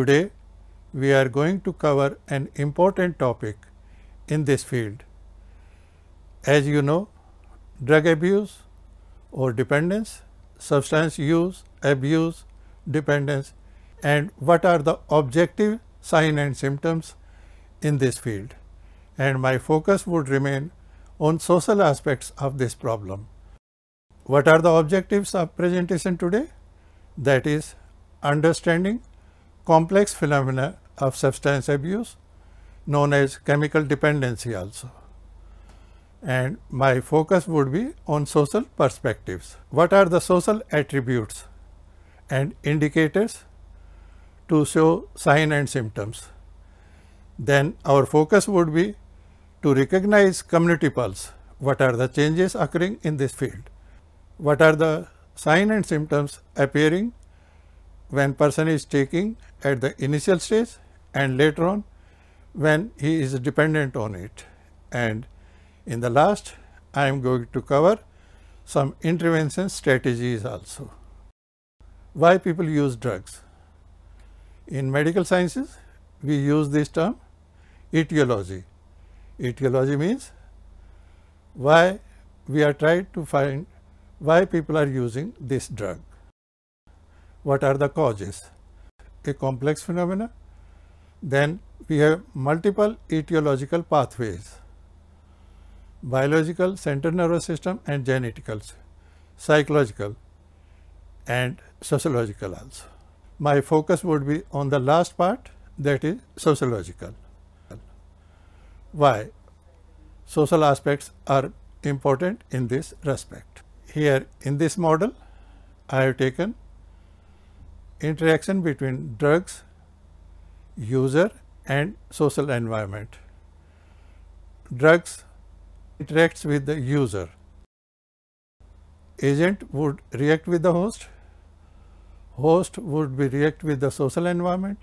Today, we are going to cover an important topic in this field. As you know, drug abuse or dependence, substance use, abuse, dependence and what are the objective sign and symptoms in this field. And my focus would remain on social aspects of this problem. What are the objectives of presentation today? That is understanding complex phenomena of substance abuse known as chemical dependency also. And my focus would be on social perspectives. What are the social attributes and indicators to show sign and symptoms? Then our focus would be to recognize community pulse. What are the changes occurring in this field? What are the sign and symptoms appearing when person is taking at the initial stage and later on when he is dependent on it. And in the last, I am going to cover some intervention strategies also. Why people use drugs? In medical sciences, we use this term etiology. Etiology means why we are trying to find why people are using this drug what are the causes? A complex phenomena. Then we have multiple etiological pathways, biological, central nervous system and geneticals, psychological and sociological also. My focus would be on the last part that is sociological. Why? Social aspects are important in this respect. Here in this model, I have taken interaction between drugs, user and social environment. Drugs interacts with the user. Agent would react with the host, host would be react with the social environment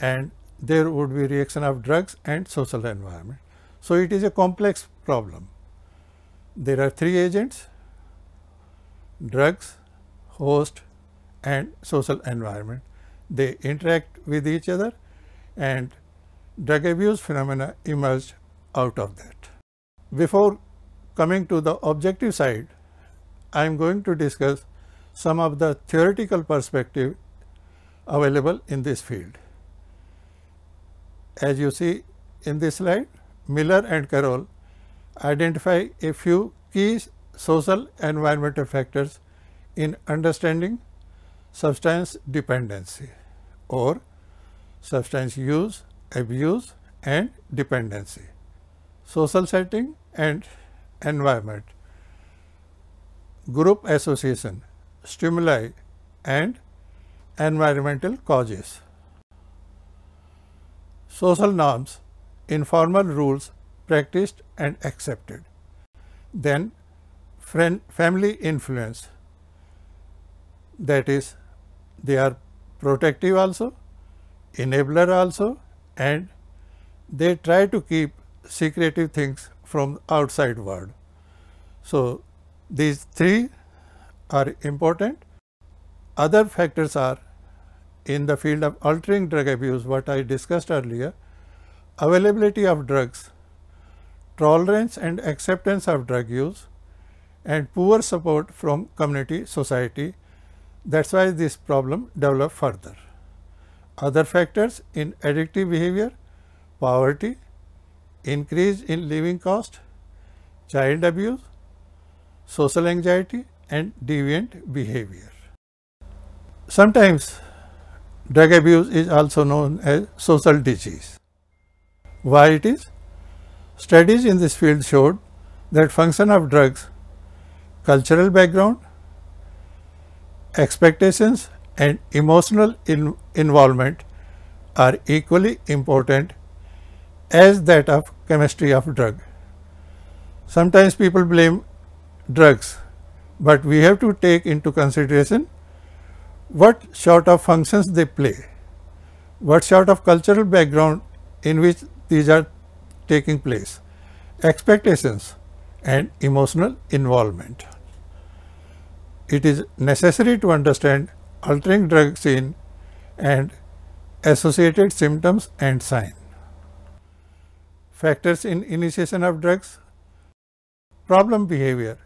and there would be reaction of drugs and social environment. So, it is a complex problem. There are three agents, drugs, host and social environment. They interact with each other and drug abuse phenomena emerged out of that. Before coming to the objective side, I am going to discuss some of the theoretical perspective available in this field. As you see in this slide, Miller and Carroll identify a few key social environmental factors in understanding substance dependency or substance use, abuse and dependency, social setting and environment, group association, stimuli and environmental causes. Social norms, informal rules practiced and accepted. Then friend, family influence that is they are protective also, enabler also and they try to keep secretive things from outside world. So, these three are important. Other factors are in the field of altering drug abuse what I discussed earlier, availability of drugs, tolerance and acceptance of drug use and poor support from community society that is why this problem developed further. Other factors in addictive behavior, poverty, increase in living cost, child abuse, social anxiety and deviant behavior. Sometimes drug abuse is also known as social disease. Why it is? Studies in this field showed that function of drugs, cultural background, expectations and emotional in involvement are equally important as that of chemistry of drug. Sometimes people blame drugs, but we have to take into consideration what sort of functions they play, what sort of cultural background in which these are taking place, expectations and emotional involvement it is necessary to understand altering drug scene and associated symptoms and signs. Factors in initiation of drugs Problem behavior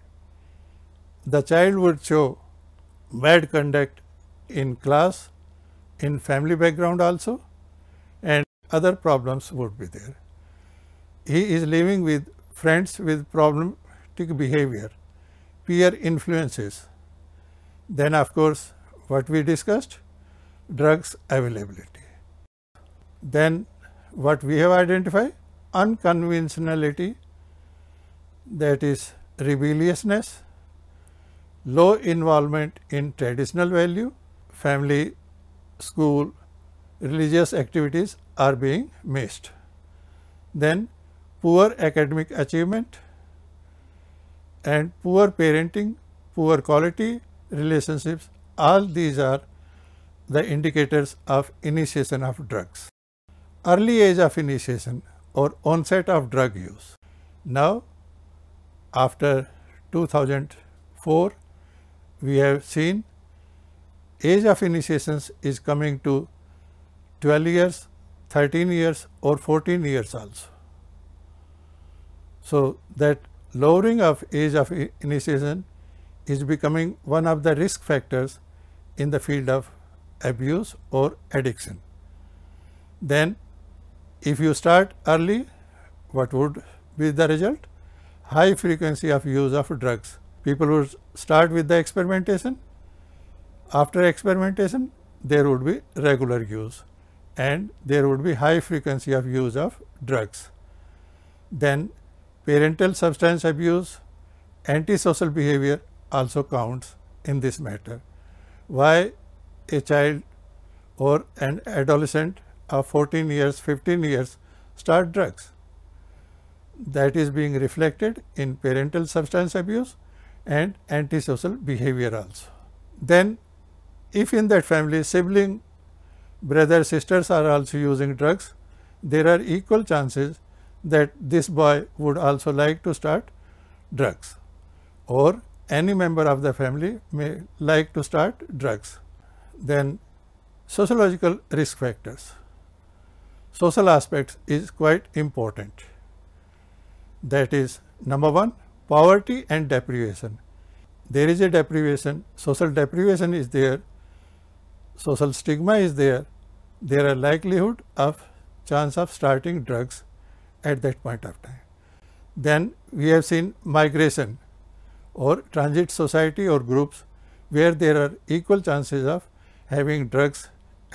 The child would show bad conduct in class, in family background also and other problems would be there. He is living with friends with problematic behavior, peer influences, then of course, what we discussed? Drugs availability. Then what we have identified? Unconventionality that is rebelliousness, low involvement in traditional value, family, school, religious activities are being missed. Then poor academic achievement and poor parenting, poor quality, relationships, all these are the indicators of initiation of drugs. Early age of initiation or onset of drug use. Now, after 2004, we have seen age of initiations is coming to 12 years, 13 years or 14 years also. So, that lowering of age of initiation is becoming one of the risk factors in the field of abuse or addiction. Then if you start early, what would be the result? High frequency of use of drugs. People would start with the experimentation. After experimentation, there would be regular use and there would be high frequency of use of drugs. Then parental substance abuse, antisocial behavior also counts in this matter. Why a child or an adolescent of 14 years, 15 years start drugs? That is being reflected in parental substance abuse and antisocial behavior also. Then if in that family sibling, brother, sisters are also using drugs, there are equal chances that this boy would also like to start drugs or any member of the family may like to start drugs. Then sociological risk factors. Social aspects is quite important. That is number one, poverty and deprivation. There is a deprivation, social deprivation is there, social stigma is there, there are likelihood of chance of starting drugs at that point of time. Then we have seen migration or transit society or groups where there are equal chances of having drugs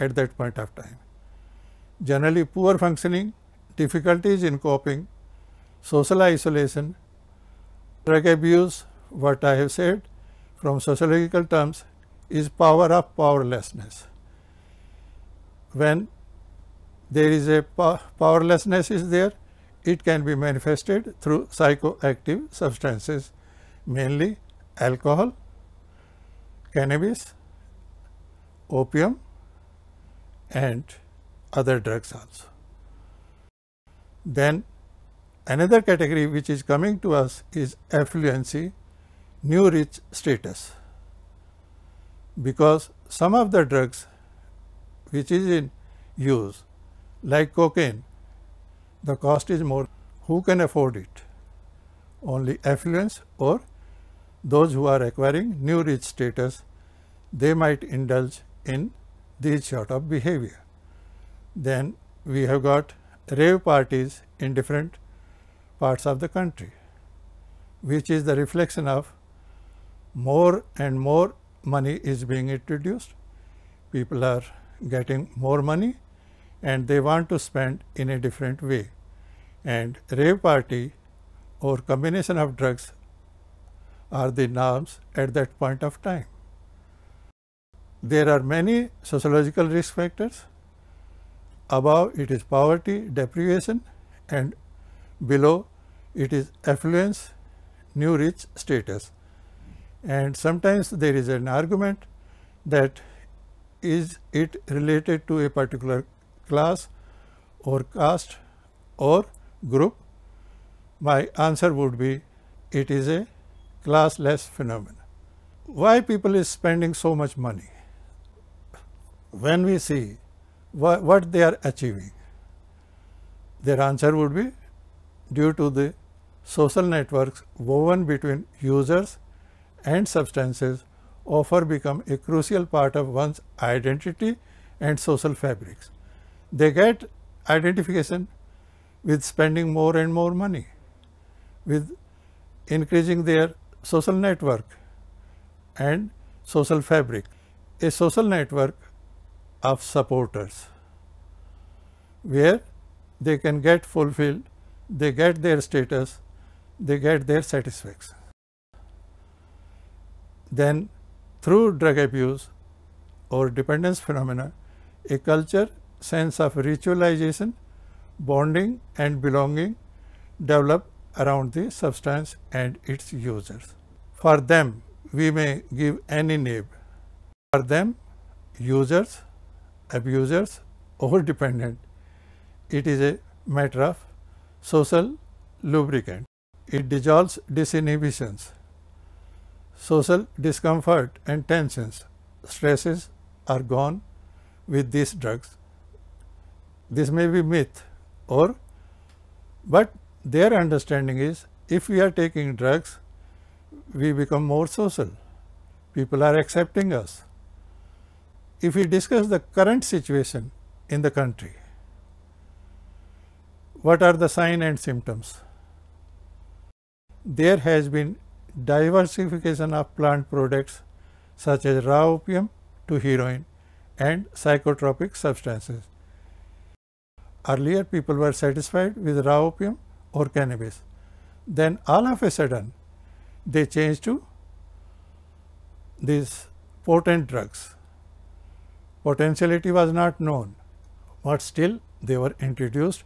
at that point of time. Generally poor functioning, difficulties in coping, social isolation, drug abuse, what I have said from sociological terms is power of powerlessness. When there is a powerlessness is there, it can be manifested through psychoactive substances mainly alcohol, cannabis, opium and other drugs also. Then another category which is coming to us is affluency, new rich status because some of the drugs which is in use like cocaine, the cost is more. Who can afford it? Only affluence or those who are acquiring new rich status, they might indulge in these sort of behavior. Then we have got rave parties in different parts of the country, which is the reflection of more and more money is being introduced. People are getting more money and they want to spend in a different way. And rave party or combination of drugs are the norms at that point of time. There are many sociological risk factors. Above it is poverty, deprivation and below it is affluence, new rich status. And sometimes there is an argument that is it related to a particular class or caste or group? My answer would be it is a classless phenomenon. Why people is spending so much money? When we see wh what they are achieving, their answer would be due to the social networks woven between users and substances offer become a crucial part of one's identity and social fabrics. They get identification with spending more and more money, with increasing their social network and social fabric, a social network of supporters where they can get fulfilled, they get their status, they get their satisfaction. Then through drug abuse or dependence phenomena, a culture sense of ritualization, bonding and belonging develop around the substance and its users. For them, we may give any name. For them, users, abusers or dependent, it is a matter of social lubricant. It dissolves disinhibitions, social discomfort and tensions, stresses are gone with these drugs. This may be myth or but their understanding is if we are taking drugs, we become more social. People are accepting us. If we discuss the current situation in the country, what are the signs and symptoms? There has been diversification of plant products such as raw opium to heroin and psychotropic substances. Earlier people were satisfied with raw opium or cannabis. Then all of a sudden, they change to these potent drugs. Potentiality was not known, but still they were introduced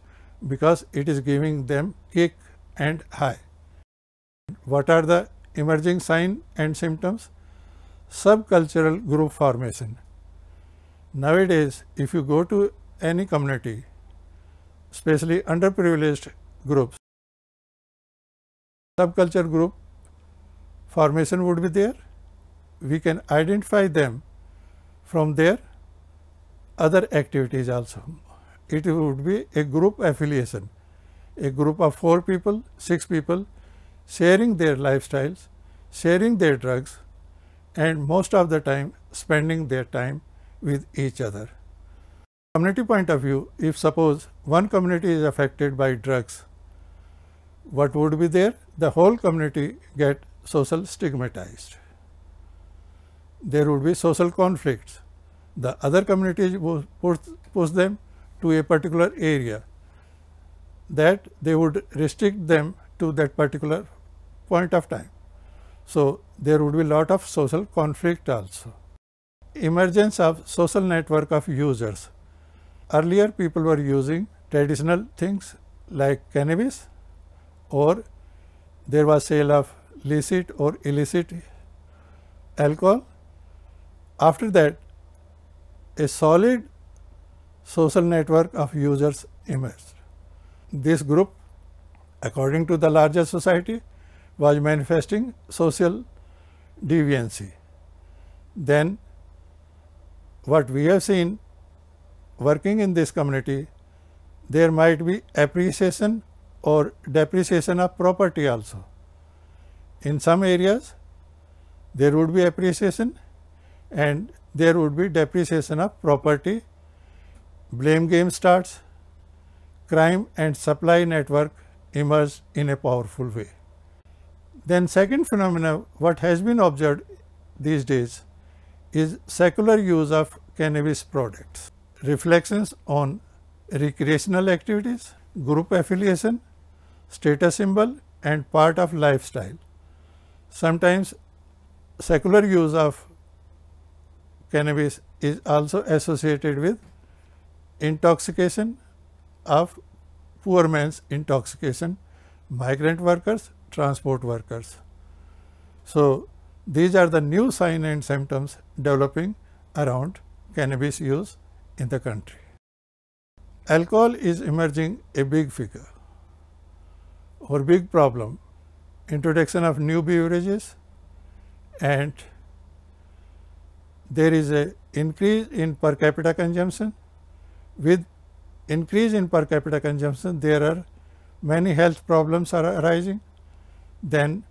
because it is giving them kick and high. What are the emerging sign and symptoms? Subcultural group formation. Nowadays, if you go to any community, especially underprivileged groups. Subculture group formation would be there. We can identify them from their other activities also. It would be a group affiliation, a group of four people, six people sharing their lifestyles, sharing their drugs and most of the time spending their time with each other. Community point of view, if suppose one community is affected by drugs what would be there? The whole community get social stigmatized. There would be social conflicts. The other communities would push, push them to a particular area that they would restrict them to that particular point of time. So, there would be lot of social conflict also. Emergence of social network of users. Earlier people were using traditional things like cannabis or there was sale of licit or illicit alcohol. After that, a solid social network of users emerged. This group, according to the larger society, was manifesting social deviancy. Then what we have seen working in this community, there might be appreciation or depreciation of property also. In some areas, there would be appreciation and there would be depreciation of property. Blame game starts, crime and supply network emerge in a powerful way. Then second phenomena what has been observed these days is secular use of cannabis products, reflections on recreational activities, group affiliation status symbol and part of lifestyle. Sometimes secular use of cannabis is also associated with intoxication of poor man's intoxication, migrant workers, transport workers. So, these are the new signs and symptoms developing around cannabis use in the country. Alcohol is emerging a big figure our big problem introduction of new beverages and there is a increase in per capita consumption with increase in per capita consumption there are many health problems are arising then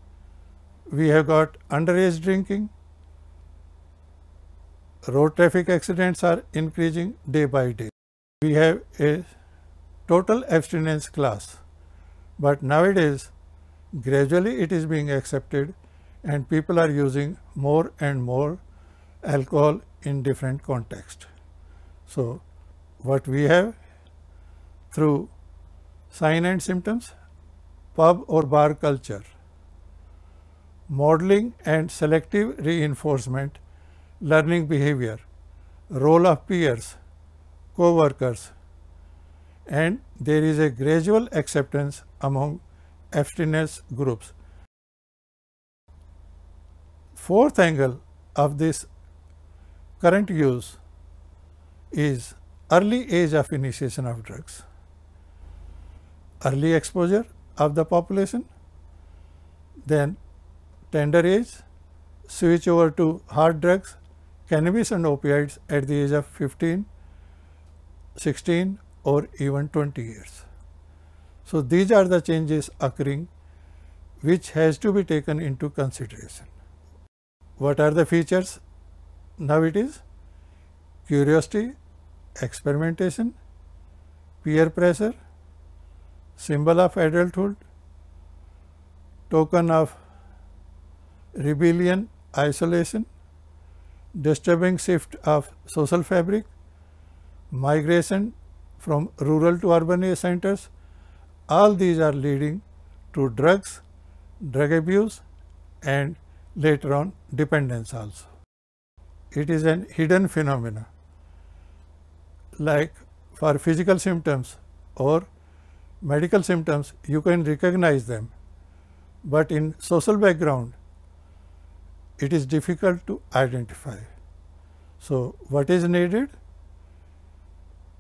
we have got underage drinking road traffic accidents are increasing day by day we have a total abstinence class but nowadays gradually it is being accepted and people are using more and more alcohol in different context. So, what we have through sign and symptoms, pub or bar culture, modeling and selective reinforcement, learning behavior, role of peers, co-workers, and there is a gradual acceptance among abstinence groups. Fourth angle of this current use is early age of initiation of drugs, early exposure of the population, then tender age, switch over to hard drugs, cannabis and opioids at the age of 15, 16 or even 20 years. So, these are the changes occurring which has to be taken into consideration. What are the features? Now it is curiosity, experimentation, peer pressure, symbol of adulthood, token of rebellion, isolation, disturbing shift of social fabric, migration, from rural to urban centers. All these are leading to drugs, drug abuse and later on dependence also. It is an hidden phenomena like for physical symptoms or medical symptoms you can recognize them, but in social background it is difficult to identify. So, what is needed?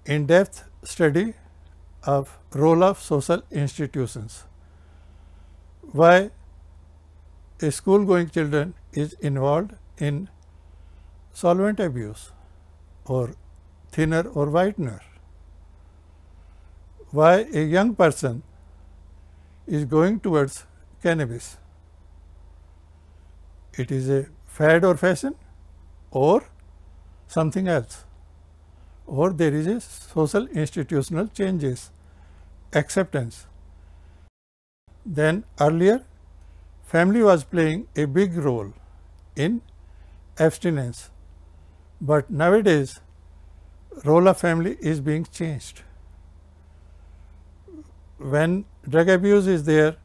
In-depth study of role of social institutions. Why a school going children is involved in solvent abuse or thinner or whitener. Why a young person is going towards cannabis. It is a fad or fashion or something else or there is a social institutional changes acceptance. Then earlier family was playing a big role in abstinence, but nowadays role of family is being changed. When drug abuse is there,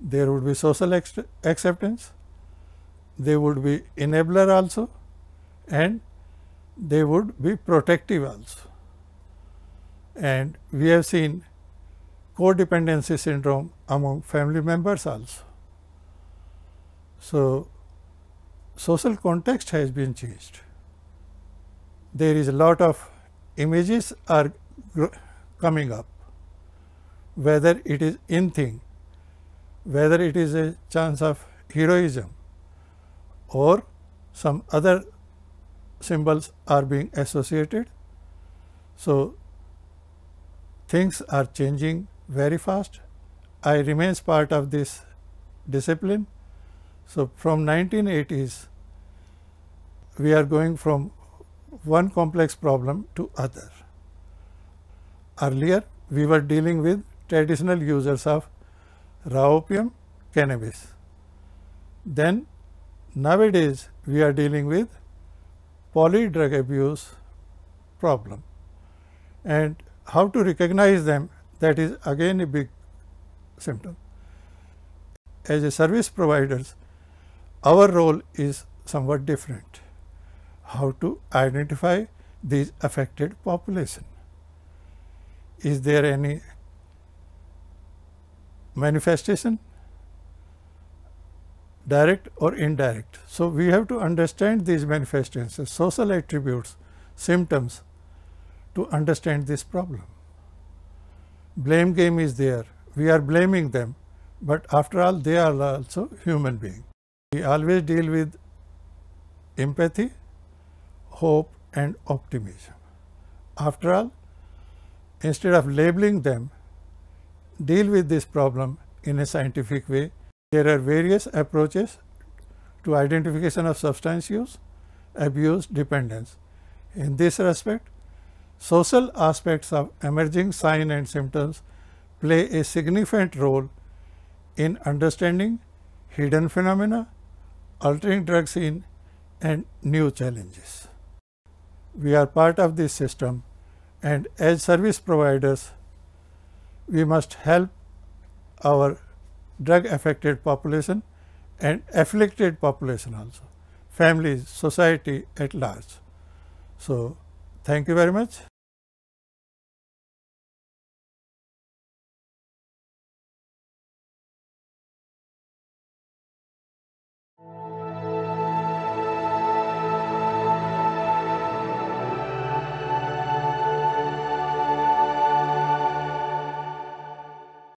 there would be social acceptance, there would be enabler also and they would be protective also. And we have seen codependency syndrome among family members also. So, social context has been changed. There is a lot of images are coming up, whether it is in thing, whether it is a chance of heroism or some other symbols are being associated. So, things are changing very fast. I remains part of this discipline. So, from 1980s, we are going from one complex problem to other. Earlier, we were dealing with traditional users of raw opium, cannabis. Then, nowadays, we are dealing with poly drug abuse problem and how to recognize them that is again a big symptom. As a service providers, our role is somewhat different. How to identify these affected population? Is there any manifestation direct or indirect. So, we have to understand these manifestations, social attributes, symptoms to understand this problem. Blame game is there. We are blaming them, but after all, they are also human beings. We always deal with empathy, hope and optimism. After all, instead of labeling them, deal with this problem in a scientific way there are various approaches to identification of substance use, abuse, dependence. In this respect, social aspects of emerging signs and symptoms play a significant role in understanding hidden phenomena, altering drug scene and new challenges. We are part of this system and as service providers, we must help our drug affected population and afflicted population also, families, society at large. So, thank you very much.